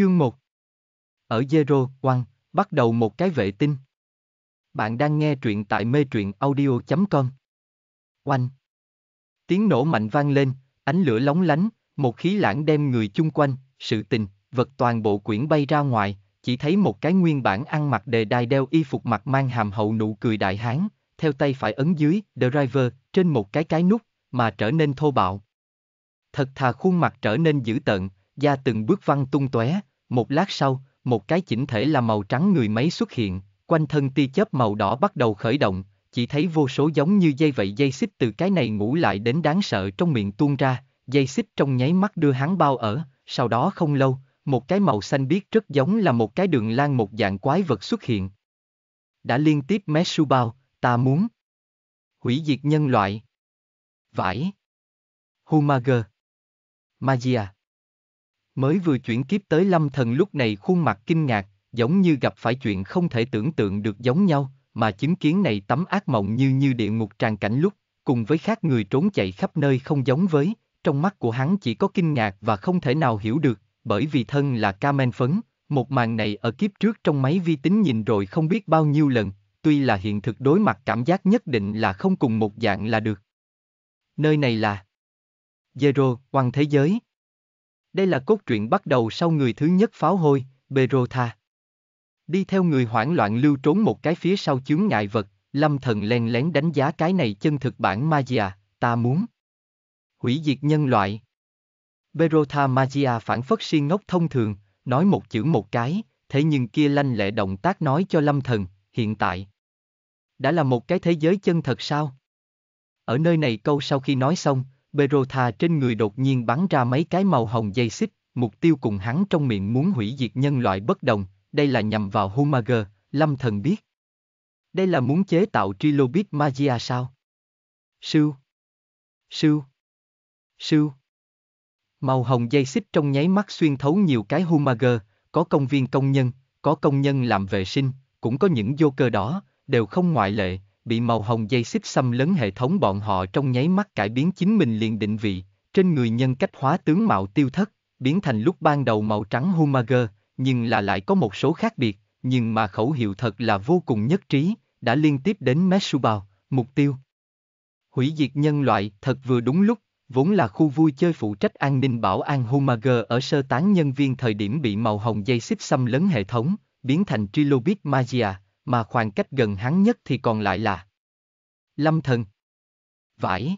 Chương 1 Ở Zero One, bắt đầu một cái vệ tinh. Bạn đang nghe truyện tại mê truyện audio.com Oanh Tiếng nổ mạnh vang lên, ánh lửa lóng lánh, một khí lãng đem người chung quanh, sự tình, vật toàn bộ quyển bay ra ngoài, chỉ thấy một cái nguyên bản ăn mặc đề đai đeo y phục mặt mang hàm hậu nụ cười đại hán, theo tay phải ấn dưới, driver, trên một cái cái nút, mà trở nên thô bạo. Thật thà khuôn mặt trở nên dữ tợn, da từng bước văng tung tóe, một lát sau, một cái chỉnh thể là màu trắng người máy xuất hiện, quanh thân tia chớp màu đỏ bắt đầu khởi động, chỉ thấy vô số giống như dây vậy dây xích từ cái này ngủ lại đến đáng sợ trong miệng tuôn ra, dây xích trong nháy mắt đưa hắn bao ở, sau đó không lâu, một cái màu xanh biếc rất giống là một cái đường lan một dạng quái vật xuất hiện. Đã liên tiếp mé su bao, ta muốn hủy diệt nhân loại. Vải. Humager. Magia. Mới vừa chuyển kiếp tới lâm thần lúc này khuôn mặt kinh ngạc, giống như gặp phải chuyện không thể tưởng tượng được giống nhau, mà chứng kiến này tấm ác mộng như như địa ngục tràn cảnh lúc, cùng với khác người trốn chạy khắp nơi không giống với, trong mắt của hắn chỉ có kinh ngạc và không thể nào hiểu được, bởi vì thân là ca men phấn, một màn này ở kiếp trước trong máy vi tính nhìn rồi không biết bao nhiêu lần, tuy là hiện thực đối mặt cảm giác nhất định là không cùng một dạng là được. Nơi này là Zero, quăng thế giới. Đây là cốt truyện bắt đầu sau người thứ nhất pháo hôi, Berotha. Đi theo người hoảng loạn lưu trốn một cái phía sau chướng ngại vật, lâm thần len lén đánh giá cái này chân thực bản Magia, ta muốn. Hủy diệt nhân loại. Berotha Magia phản phất si ngốc thông thường, nói một chữ một cái, thế nhưng kia lanh lệ động tác nói cho lâm thần, hiện tại. Đã là một cái thế giới chân thật sao? Ở nơi này câu sau khi nói xong, Berotha trên người đột nhiên bắn ra mấy cái màu hồng dây xích, mục tiêu cùng hắn trong miệng muốn hủy diệt nhân loại bất đồng, đây là nhằm vào Humager, Lâm Thần biết. Đây là muốn chế tạo Trilobit Magia sao? Sưu. Sưu. Sưu. Màu hồng dây xích trong nháy mắt xuyên thấu nhiều cái Humager, có công viên công nhân, có công nhân làm vệ sinh, cũng có những vô cơ đỏ, đều không ngoại lệ, bị màu hồng dây xích xâm lấn hệ thống bọn họ trong nháy mắt cải biến chính mình liền định vị, trên người nhân cách hóa tướng mạo tiêu thất, biến thành lúc ban đầu màu trắng Humager, nhưng là lại có một số khác biệt, nhưng mà khẩu hiệu thật là vô cùng nhất trí, đã liên tiếp đến Meshubao, mục tiêu. Hủy diệt nhân loại thật vừa đúng lúc, vốn là khu vui chơi phụ trách an ninh bảo an Humager ở sơ tán nhân viên thời điểm bị màu hồng dây xích xâm lấn hệ thống, biến thành Trilobit Magia, mà khoảng cách gần hắn nhất thì còn lại là Lâm Thần. Vải.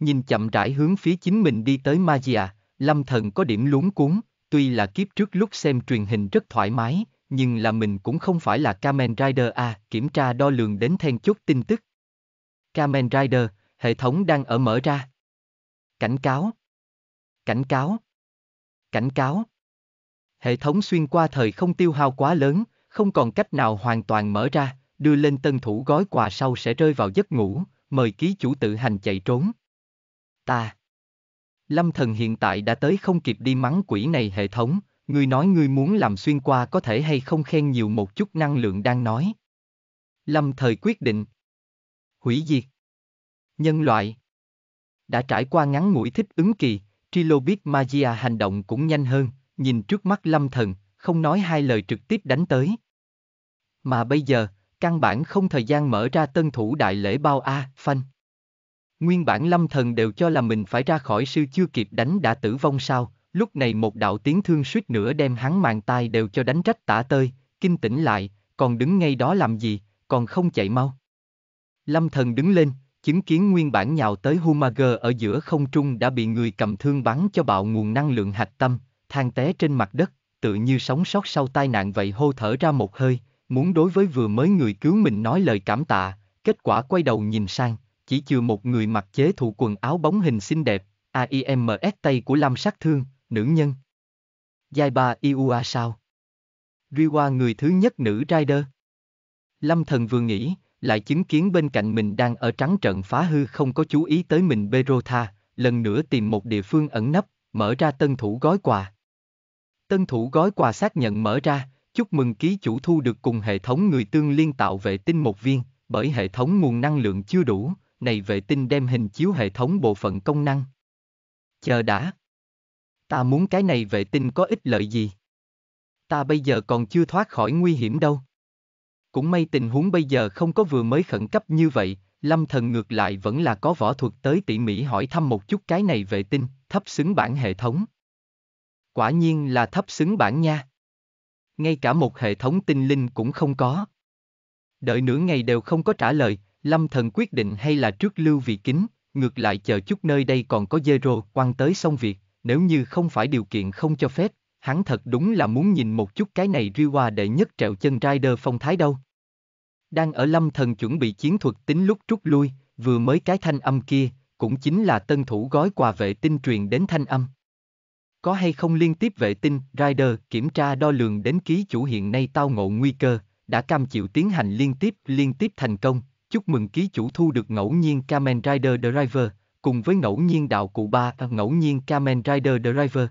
Nhìn chậm rãi hướng phía chính mình đi tới Magia, Lâm Thần có điểm luống cuốn, tuy là kiếp trước lúc xem truyền hình rất thoải mái, nhưng là mình cũng không phải là Kamen Rider A, kiểm tra đo lường đến then chốt tin tức. Kamen Rider, hệ thống đang ở mở ra. Cảnh cáo. Cảnh cáo. Cảnh cáo. Hệ thống xuyên qua thời không tiêu hao quá lớn, không còn cách nào hoàn toàn mở ra, đưa lên tân thủ gói quà sau sẽ rơi vào giấc ngủ, mời ký chủ tự hành chạy trốn. Ta. Lâm thần hiện tại đã tới không kịp đi mắng quỷ này hệ thống, ngươi nói ngươi muốn làm xuyên qua có thể hay không khen nhiều một chút năng lượng đang nói. Lâm thời quyết định. Hủy diệt. Nhân loại. Đã trải qua ngắn ngủi thích ứng kỳ, Trilobit Magia hành động cũng nhanh hơn, nhìn trước mắt lâm thần, không nói hai lời trực tiếp đánh tới. Mà bây giờ, căn bản không thời gian mở ra tân thủ đại lễ bao A, phanh. Nguyên bản lâm thần đều cho là mình phải ra khỏi sư chưa kịp đánh đã tử vong sao, lúc này một đạo tiếng thương suýt nữa đem hắn màn tai đều cho đánh trách tả tơi, kinh tỉnh lại, còn đứng ngay đó làm gì, còn không chạy mau. Lâm thần đứng lên, chứng kiến nguyên bản nhào tới Humager ở giữa không trung đã bị người cầm thương bắn cho bạo nguồn năng lượng hạch tâm, than té trên mặt đất tự như sống sót sau tai nạn vậy hô thở ra một hơi, muốn đối với vừa mới người cứu mình nói lời cảm tạ, kết quả quay đầu nhìn sang, chỉ chừa một người mặc chế thụ quần áo bóng hình xinh đẹp, AIMS tay của Lam sát thương, nữ nhân. Giai ba Iua sao? Riwa người thứ nhất nữ rider. Lâm thần vừa nghĩ, lại chứng kiến bên cạnh mình đang ở trắng trận phá hư không có chú ý tới mình Berotha, lần nữa tìm một địa phương ẩn nấp, mở ra tân thủ gói quà. Tân thủ gói quà xác nhận mở ra, chúc mừng ký chủ thu được cùng hệ thống người tương liên tạo vệ tinh một viên, bởi hệ thống nguồn năng lượng chưa đủ, này vệ tinh đem hình chiếu hệ thống bộ phận công năng. Chờ đã. Ta muốn cái này vệ tinh có ích lợi gì? Ta bây giờ còn chưa thoát khỏi nguy hiểm đâu. Cũng may tình huống bây giờ không có vừa mới khẩn cấp như vậy, Lâm Thần ngược lại vẫn là có võ thuật tới tỉ mỉ hỏi thăm một chút cái này vệ tinh, thấp xứng bản hệ thống. Quả nhiên là thấp xứng bản nha. Ngay cả một hệ thống tinh linh cũng không có. Đợi nửa ngày đều không có trả lời, Lâm Thần quyết định hay là trước lưu vị kính, ngược lại chờ chút nơi đây còn có dê rô quan tới xong việc, nếu như không phải điều kiện không cho phép, hắn thật đúng là muốn nhìn một chút cái này Riwa đệ nhất trẹo chân rider phong thái đâu. Đang ở Lâm Thần chuẩn bị chiến thuật tính lúc rút lui, vừa mới cái thanh âm kia, cũng chính là tân thủ gói quà vệ tinh truyền đến thanh âm. Có hay không liên tiếp vệ tinh, Rider kiểm tra đo lường đến ký chủ hiện nay tao ngộ nguy cơ, đã cam chịu tiến hành liên tiếp, liên tiếp thành công. Chúc mừng ký chủ thu được ngẫu nhiên Kamen Rider Driver, cùng với ngẫu nhiên đạo cụ ba à, ngẫu nhiên Kamen Rider Driver.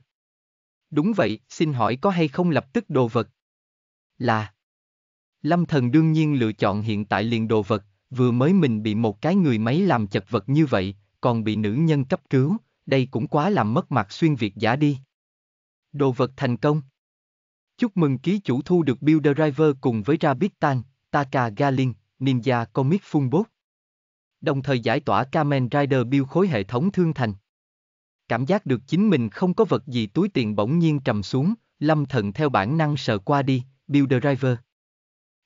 Đúng vậy, xin hỏi có hay không lập tức đồ vật? Là Lâm Thần đương nhiên lựa chọn hiện tại liền đồ vật, vừa mới mình bị một cái người máy làm chật vật như vậy, còn bị nữ nhân cấp cứu, đây cũng quá làm mất mặt xuyên Việt giả đi. Đồ vật thành công. Chúc mừng ký chủ thu được Build Driver cùng với Rabbit Tan, Taka Galin, Ninja Comic Funbot. Đồng thời giải tỏa Kamen Rider Build khối hệ thống thương thành. Cảm giác được chính mình không có vật gì túi tiền bỗng nhiên trầm xuống, lâm thận theo bản năng sợ qua đi, Build Driver.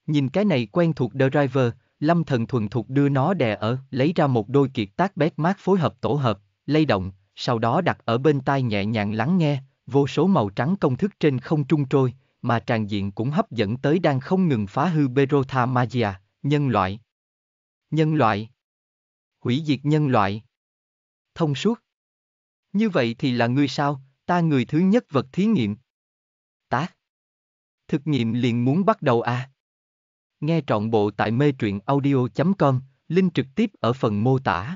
Nhìn cái này quen thuộc Driver, lâm thần thuần thục đưa nó đè ở, lấy ra một đôi kiệt tác bét mát phối hợp tổ hợp, lay động, sau đó đặt ở bên tai nhẹ nhàng lắng nghe, vô số màu trắng công thức trên không trung trôi, mà tràn diện cũng hấp dẫn tới đang không ngừng phá hư Berotha Magia, nhân loại. Nhân loại. Hủy diệt nhân loại. Thông suốt. Như vậy thì là người sao, ta người thứ nhất vật thí nghiệm. Tá. Thực nghiệm liền muốn bắt đầu à. Nghe trọn bộ tại mê truyện audio.com, link trực tiếp ở phần mô tả.